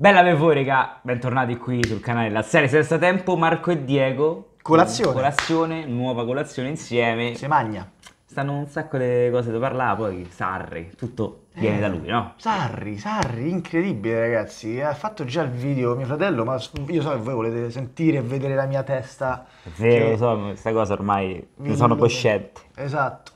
Bella per voi raga, bentornati qui sul canale La Serie Senza Tempo, Marco e Diego Colazione Colazione, nuova colazione insieme Si magna Stanno un sacco di cose da parlare, poi Sarri, tutto eh, viene eh, da lui, no? Sarri, Sarri, incredibile ragazzi, ha fatto già il video mio fratello, ma io so che voi volete sentire e vedere la mia testa È vero, lo so, questa cosa ormai ne sono cosciente Esatto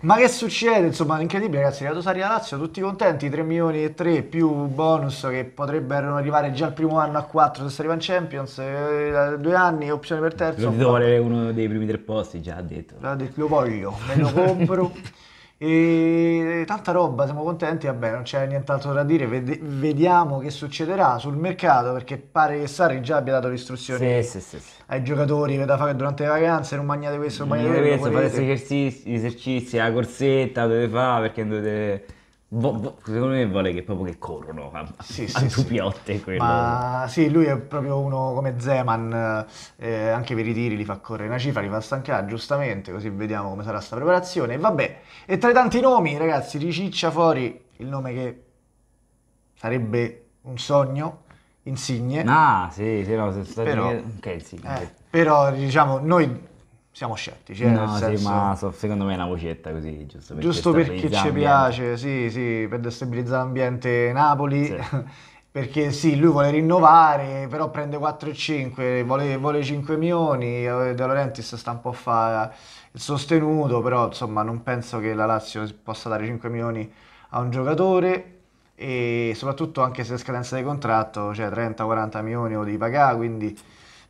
ma che succede? Insomma, incredibile, ragazzi. La Sari da Lazio, tutti contenti. 3 milioni e 3 più bonus che potrebbero arrivare già il primo anno a 4 se si arriva in Champions. Eh, due anni, opzione per terzo. Lo titolare uno dei primi tre posti, già ha detto. detto, lo voglio, me lo compro. E tanta roba, siamo contenti, vabbè non c'è nient'altro da dire, Vede vediamo che succederà sul mercato perché pare che Sarri già abbia dato le istruzioni sì, sì, sì, ai giocatori da fare durante le vacanze, non mangiate questo, non mangiate quello, questo, fate esercizi, esercizi, la corsetta dovete fare perché dovete secondo me vuole che proprio che corrono a, sì, a, sì, tupiotte sì. quello. Ma sì, lui è proprio uno come Zeman, eh, anche per i tiri li fa correre una cifra, li fa stancare giustamente, così vediamo come sarà sta preparazione. E vabbè, e tra i tanti nomi, ragazzi, riciccia fuori il nome che sarebbe un sogno, Insigne. Ah, sì, sì, no, se state però, okay, sì, eh, però diciamo, noi siamo scettici. Eh, no, senso... sì, ma so, secondo me è una vocetta così, giusto perché, giusto perché ci piace, sì, sì, per destabilizzare l'ambiente Napoli. Sì. perché sì, lui vuole rinnovare, però prende 4 4,5, vuole, vuole 5 milioni, eh, De Laurentiis sta un po' a fare il sostenuto, però insomma non penso che la Lazio possa dare 5 milioni a un giocatore e soprattutto anche se è scadenza di contratto, cioè 30-40 milioni o di pagare, quindi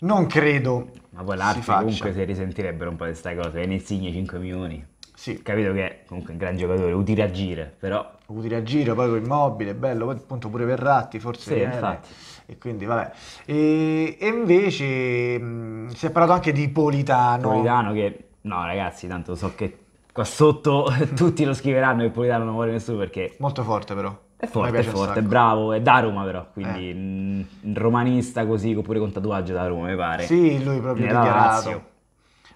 non credo. Ma poi l'altro comunque si risentirebbero un po' di queste cose. Ne insigne 5 milioni. Sì. Capito che comunque è un gran giocatore, utile a giro, però... Utile a giro, poi con Immobile, bello, poi appunto pure Verratti forse. Sì, infatti. E quindi vabbè. E, e invece mh, si è parlato anche di Politano. Politano che... No ragazzi, tanto so che qua sotto tutti lo scriveranno che Politano non vuole nessuno perché... Molto forte però. È forte, è forte, bravo, è da Roma però, eh. quindi eh. romanista così, oppure con tatuaggio da Roma, mi pare. Sì, lui proprio Nella dichiarato. Lazio.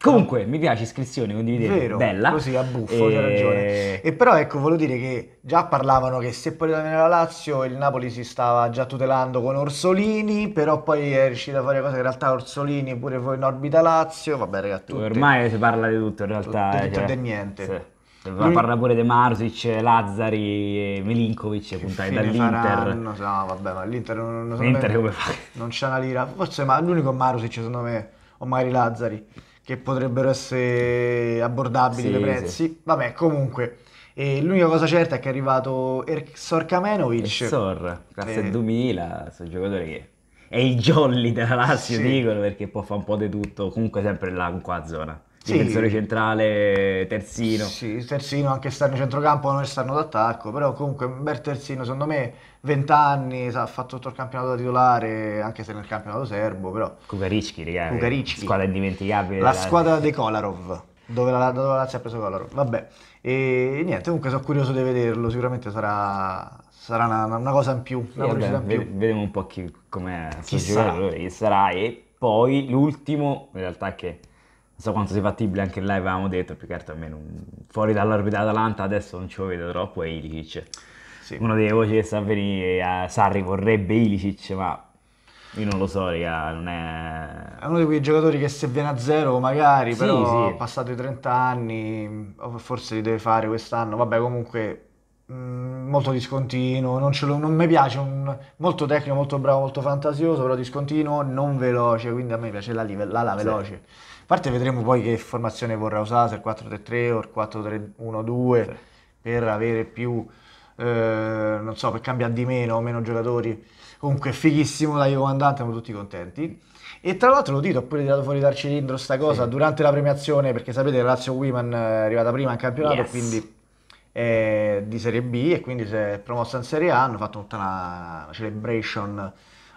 Comunque, mi piace iscrizione, condividete, Vero, bella. così a buffo, e... c'è ragione. E però ecco, volevo dire che già parlavano che se poi venire la Lazio il Napoli si stava già tutelando con Orsolini, però poi è riuscito a fare cose che in realtà Orsolini pure fu in orbita Lazio, vabbè ragazzi, tutti... Ormai si parla di tutto in realtà. Tutto, tutto cioè... niente. Sì. Doveva esatto. lui... parla pure di Marsic, Lazzari, Milinkovic, puntai dall'Inter. no, vabbè, ma l'Inter non, non, L'Inter come fa? non c'è una lira. Forse ma l'unico Marsic, secondo me, o magari Lazzari, che potrebbero essere abbordabili sì, come prezzi. Sì. Vabbè, comunque. E l'unica cosa certa è che è arrivato Erksor Kamenovic. Erksor, classe eh. 2000, sono giocatore che è il jolly della Lazio, sì. dicono, perché può fare un po' di tutto, comunque sempre là, in qua zona sì. centrale, terzino. Sì, terzino anche esterno centrocampo, non esterno d'attacco, però comunque un bel terzino, secondo me 20 anni, ha fatto tutto il campionato da titolare, anche se nel campionato serbo, però... Kukaricki, ragazzi. Kukaricchi. Squadra indimenticabile. La squadra di Kolarov, dove la, dove la Lazio ha preso Kolarov, vabbè. E niente, comunque sono curioso di vederlo, sicuramente sarà, sarà una, una, cosa in più, una vabbè, in più. Vediamo un po' chi, com'è chi sarà. chi sarà. E poi l'ultimo, in realtà che so quanto sia fattibile, anche là avevamo detto, più che altro almeno fuori dall'orbita dell'Atalanta adesso non ci vedo troppo, è Ilicic. Sì. una delle voci che sta venire, eh, a Sarri vorrebbe Ilicic, ma io non lo so, raga, non è... È uno di quei giocatori che se viene a zero magari, sì, però sì. passato i 30 anni, forse li deve fare quest'anno, vabbè comunque Mm, molto discontinuo, non, lo, non mi piace, un, molto tecnico, molto bravo, molto fantasioso, però discontinuo, non veloce, quindi a me piace la l'ala veloce. Sì. A parte vedremo poi che formazione vorrà usare, se il 4-3-3 o il 4-3-1-2 sì. per avere più, eh, non so, per cambiare di meno, o meno giocatori. Comunque fighissimo dai comandante, siamo tutti contenti. E tra l'altro lo dito, ho pure tirato fuori dal cilindro sta cosa sì. durante la premiazione, perché sapete la Lazio Women eh, è arrivata prima in campionato, yes. quindi... Eh, di Serie B e quindi si è promossa in Serie A, hanno fatto tutta una, una celebration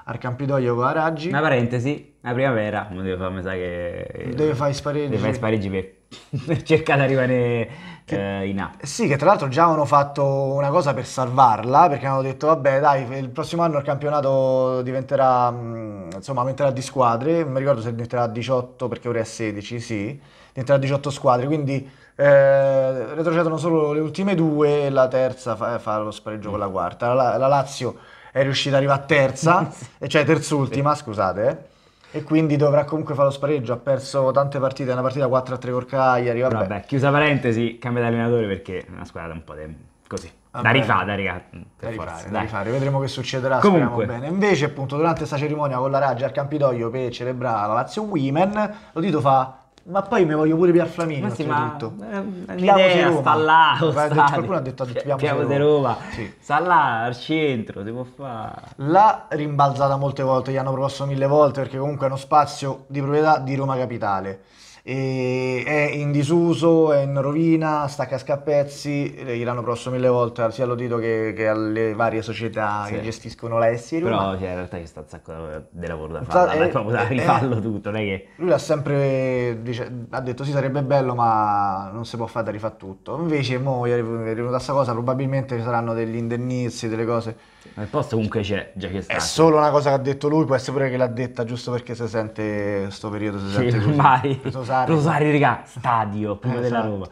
al Campidoglio con Raggi. Una parentesi, la primavera, uno deve fare, mi sa che... Deve fare i spareggi. Deve fare i spareggi per cerca di arrivare che, eh, in A. Sì, che tra l'altro già avevano fatto una cosa per salvarla, perché hanno detto vabbè dai, il prossimo anno il campionato diventerà, mm, insomma aumenterà di squadre, non mi ricordo se diventerà 18 perché ora è 16, sì, diventerà 18 squadre, quindi eh, retrocedono solo le ultime due, e la terza fa, eh, fa lo spareggio mm. con la quarta, la, la Lazio è riuscita ad arrivare terza, cioè terzultima, sì. scusate. Eh e quindi dovrà comunque fare lo spareggio. Ha perso tante partite, una partita 4 a 3 col Cagliari. Vabbè. vabbè. chiusa parentesi, cambia di allenatore perché è una squadra un po' de... così. Vabbè. Da rifare, raga, da rifare, da rifare, vedremo che succederà. Comunque. Speriamo bene. Invece, appunto, durante questa cerimonia con la Raggia al Campidoglio per celebrare la Lazio Women, lo Lodito fa ma poi mi voglio pure Pier Flaminio. Ma sì, ma eh, l'idea sta là. qualcuno ha detto, ha detto Piamo, cioè, di Roma. Sì. Sta là al centro, si può fare. L'ha rimbalzata molte volte, gli hanno proposto mille volte perché comunque è uno spazio di proprietà di Roma Capitale e è in disuso, è in rovina, stacca a pezzi, gliel'hanno prosso mille volte sia all'Odito che, che alle varie società sì. che gestiscono la SI Però cioè, in realtà che sta un sacco di lavoro da fare, eh, proprio da eh, rifarlo eh. tutto, non è che... Lui ha sempre, dice, ha detto sì sarebbe bello ma non si può fare da rifare tutto, invece mo è venuta questa cosa, probabilmente ci saranno degli indennizi, delle cose... Ma cioè, il posto comunque c'è, già che sta. È solo una cosa che ha detto lui, può essere pure che l'ha detta giusto perché si sente, sto periodo si sente sì, così. Mai. Rosario. Rosario, regà, eh, stadio, prima esatto. della Roma.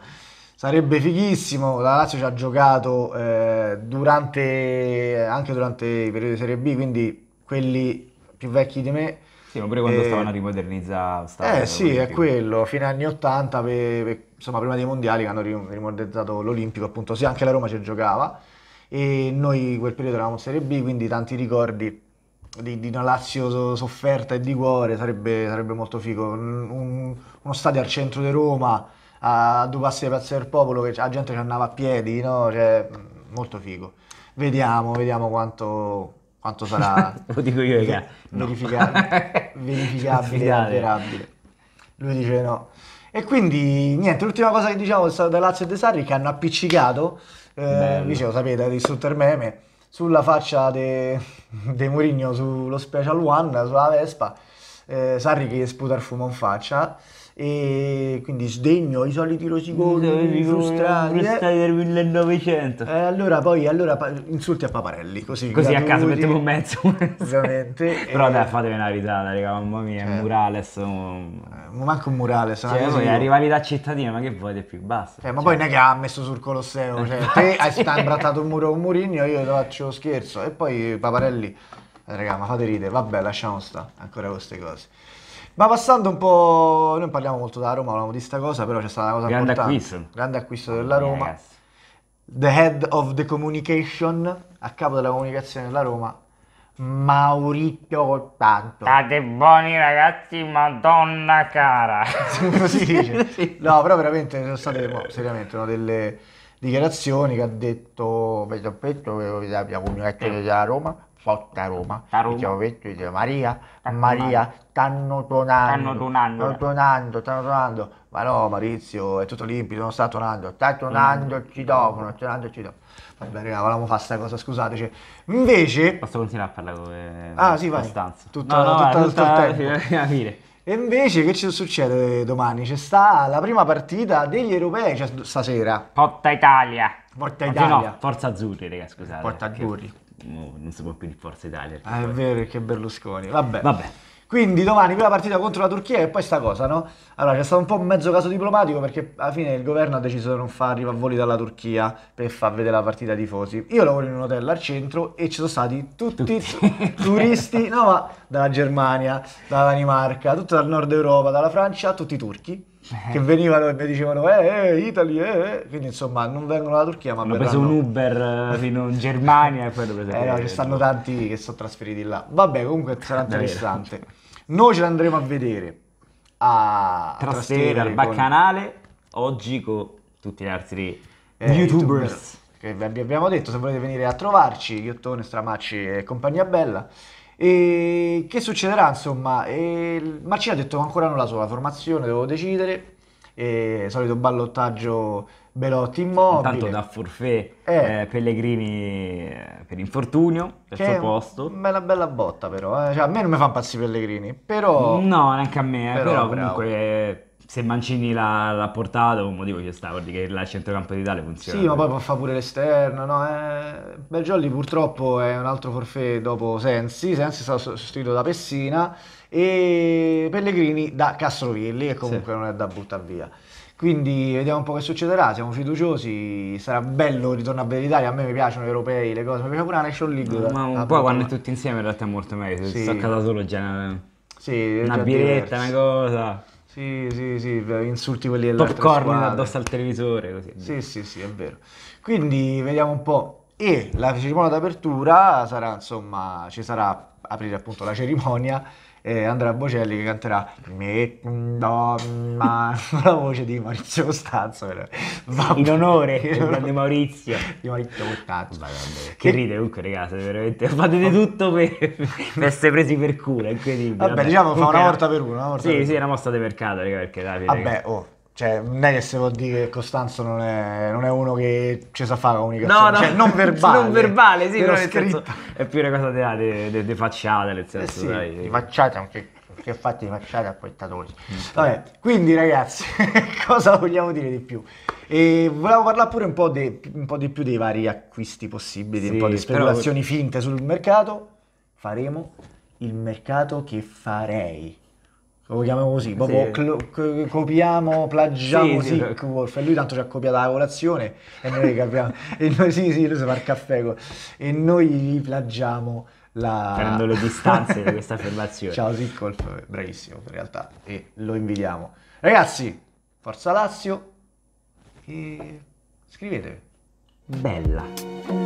Sarebbe fighissimo, la Lazio ci ha giocato eh, durante, anche durante i periodi di Serie B, quindi quelli più vecchi di me sì, ma pure quando eh, stavano a rimodernizzare stadio. Eh sì, è più. quello, fine anni 80, pe, pe, insomma prima dei mondiali che hanno rimodernizzato l'Olimpico, appunto sì, anche la Roma ci giocava e noi quel periodo eravamo in Serie B, quindi tanti ricordi di, di, una Lazio sofferta e di cuore sarebbe, sarebbe molto figo. Un, uno stadio al centro di Roma, a due passi da Piazza del Popolo, che la gente ci andava a piedi, no? Cioè, molto figo. Vediamo, vediamo quanto, quanto sarà lo dico io, verifica- no. Cioè, verificabile, verificabile, verabile. Lui dice no. E quindi niente, l'ultima cosa che diciamo è stata da Lazio e De Sarri che hanno appiccicato, eh, dicevo sapete, ha distrutto il meme, sulla faccia di de... Mourinho sullo Special One, sulla Vespa eh, Sarri che sputa il fumo in faccia e quindi sdegno i soliti rosiconi frustrati eh. frustrati del 1900 eh, allora poi allora, insulti a Paparelli così, così a caso mettiamo un mezzo ovviamente eh. però e... dai fatevi una risata raga mamma mia certo. eh, cioè, Murales un... manco un Murales cioè, poi la rivalità cittadina ma che volete più basta cioè, ma cioè. poi non è che ha messo sul Colosseo cioè te hai imbrattato un muro con Murigno murino io ti faccio scherzo e poi Paparelli Raga, ma fate ridere, vabbè, lasciamo sta, ancora queste cose. Ma passando un po', noi parliamo molto della Roma, parliamo di sta cosa, però c'è stata una cosa grande importante. Acquisto. Grande acquisto della Roma. Yes. The head of the communication, a capo della comunicazione della Roma, Maurizio Cottanto. State ah, buoni ragazzi, madonna cara. Così dice. sì. No, però veramente sono state, no, seriamente, una delle dichiarazioni che ha detto, vedo detto che la comunicazione della Roma sotto a Roma, a Roma. dicevo Vecchio dice Maria, Tanto Maria, stanno donando, stanno donando, stanno donando, ma no Maurizio è tutto limpido, non sta donando, sta donando il mm. citofono, sta donando ci citofono. Vabbè raga, volevamo fare questa cosa, scusateci. Cioè, invece... Posso continuare a parlare come... Ah sì, vai. Costanzo. Tutto, no, no, tutto, no, tutto, tutta, tutto il tempo. E invece che ci succede domani? C'è sta la prima partita degli europei, cioè stasera. Porta Italia. Forza Italia. No, Forza Azzurri, raga, scusate. Porta Azzurri non si può più di Forza Italia. Ah, è poi... vero, che Berlusconi. Vabbè. Vabbè. Quindi domani quella partita contro la Turchia e poi sta cosa, no? Allora c'è stato un po' un mezzo caso diplomatico perché alla fine il governo ha deciso di non far voli dalla Turchia per far vedere la partita ai tifosi. Io lavoro in un hotel al centro e ci sono stati tutti, tutti. turisti, no ma dalla Germania, dalla Danimarca, tutto dal nord Europa, dalla Francia, tutti turchi che eh. venivano e mi dicevano eh, eh Italy, eh, eh, quindi insomma non vengono dalla Turchia ma hanno verranno... preso un Uber eh, fino in Germania e poi hanno eh no, ci stanno tanti che sono trasferiti là vabbè comunque sarà interessante noi ce l'andremo a vedere a Trastevere al Baccanale con... oggi con tutti gli altri eh, youtubers. youtubers che vi abbiamo detto se volete venire a trovarci Ghiottone, Stramacci e compagnia bella e che succederà insomma? E Marcino ha detto ancora non la so, la formazione devo decidere, e, solito ballottaggio Belotti immobile. Intanto da forfè eh, eh, Pellegrini eh, per infortunio, suo posto. È una bella botta però, eh. cioè, a me non mi fa impazzire Pellegrini, però... No, neanche a me, eh. però, però comunque se Mancini l'ha, l'ha portato, un motivo ci sta, perché il centrocampo d'Italia funziona. Sì, ma poi può fare pure l'esterno, no? Eh, Belgiolli purtroppo è un altro forfè dopo Sensi, Sensi è stato sostituito da Pessina e Pellegrini da Castrovilli, che comunque sì. non è da buttare via. Quindi vediamo un po' che succederà, siamo fiduciosi, sarà bello ritornare a vedere l'Italia, a me mi piacciono gli europei, le cose, mi piace pure la Nation League. ma un po' quando è tutti insieme in realtà è molto meglio, sì. sto a casa solo già... Sì, una biretta, una cosa... Sì, sì, sì, insulti quelli dell'altra Popcorn addosso al televisore, così. Sì, sì, sì, è vero. Quindi vediamo un po'. E la cerimonia d'apertura sarà, insomma, ci sarà aprire appunto la cerimonia eh, Andrea Bocelli che canterà Madonna, la voce di Maurizio Costanzo in onore del grande Maurizio di Maurizio Costanzo che ride comunque ragazzi veramente fate di tutto per, per, essere presi per culo è incredibile vabbè, vabbè. diciamo fa una volta per uno una volta sì per sì è una mossa di mercato raga, perché dai vabbè oh cioè, non è che si può dire che Costanzo non è, non è uno che ci sa fare comunicazione, no, no. Cioè, non verbale. non verbale, sì, però senso, è più una cosa della de, de, de facciata, nel eh senso, eh sì, dai. Di facciata, anche perché infatti facciata a portatori. Mm. Vabbè, quindi ragazzi, cosa vogliamo dire di più? E volevo parlare pure un po', de, un po di più dei vari acquisti possibili, sì, un po' di speculazioni però... finte sul mercato. Faremo il mercato che farei lo chiamiamo così, proprio sì. cl- c- copiamo, plagiamo sì, Silk sì, Wolf e lui tanto ci ha copiato la colazione e noi capiamo, e noi, sì sì lui si fa il caffè e noi gli plagiamo la... Prendo le distanze da questa affermazione. Ciao Sick Wolf, bravissimo in realtà e lo invidiamo. Ragazzi, forza Lazio e scrivete Bella.